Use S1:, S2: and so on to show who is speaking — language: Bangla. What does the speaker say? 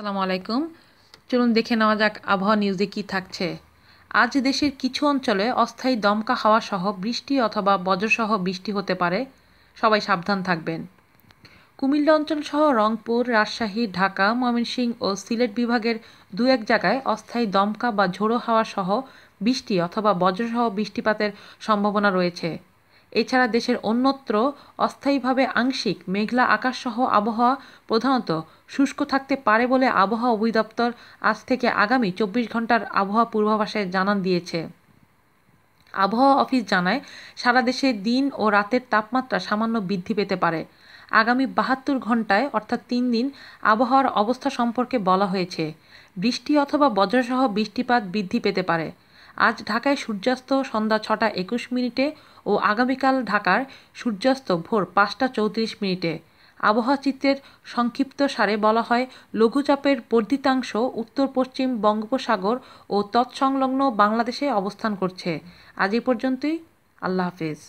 S1: সালাম আলাইকুম চলুন দেখে নেওয়া যাক আবহাওয়া নিউজে কি থাকছে আজ দেশের কিছু অঞ্চলে অস্থায়ী দমকা হাওয়া সহ বৃষ্টি অথবা বজ্রসহ বৃষ্টি হতে পারে সবাই সাবধান থাকবেন কুমিল্লা অঞ্চল সহ রংপুর রাজশাহী ঢাকা ময়মনসিংহ ও সিলেট বিভাগের দু এক জায়গায় অস্থায়ী দমকা বা ঝোড়ো হাওয়া সহ বৃষ্টি অথবা বজ্রসহ বৃষ্টিপাতের সম্ভাবনা রয়েছে এছাড়া দেশের অন্যত্র অস্থায়ীভাবে আংশিক মেঘলা আকাশসহ আবহাওয়া প্রধানত শুষ্ক থাকতে পারে বলে আবহাওয়া অধিদপ্তর আজ থেকে আগামী চব্বিশ ঘন্টার আবহাওয়া পূর্বাভাসে জানান দিয়েছে আবহাওয়া অফিস জানায় সারা দেশে দিন ও রাতের তাপমাত্রা সামান্য বৃদ্ধি পেতে পারে আগামী বাহাত্তর ঘন্টায় অর্থাৎ তিন দিন আবহাওয়ার অবস্থা সম্পর্কে বলা হয়েছে বৃষ্টি অথবা বজ্রসহ বৃষ্টিপাত বৃদ্ধি পেতে পারে আজ ঢাকায় সূর্যাস্ত সন্ধ্যা ছটা একুশ মিনিটে ও আগামীকাল ঢাকার সূর্যাস্ত ভোর পাঁচটা চৌত্রিশ মিনিটে আবহাওয়া চিত্রের সংক্ষিপ্ত সারে বলা হয় লঘুচাপের বর্ধিতাংশ উত্তর পশ্চিম বঙ্গোপসাগর ও তৎসংলগ্ন বাংলাদেশে অবস্থান করছে আজ এ পর্যন্তই আল্লাহ হাফেজ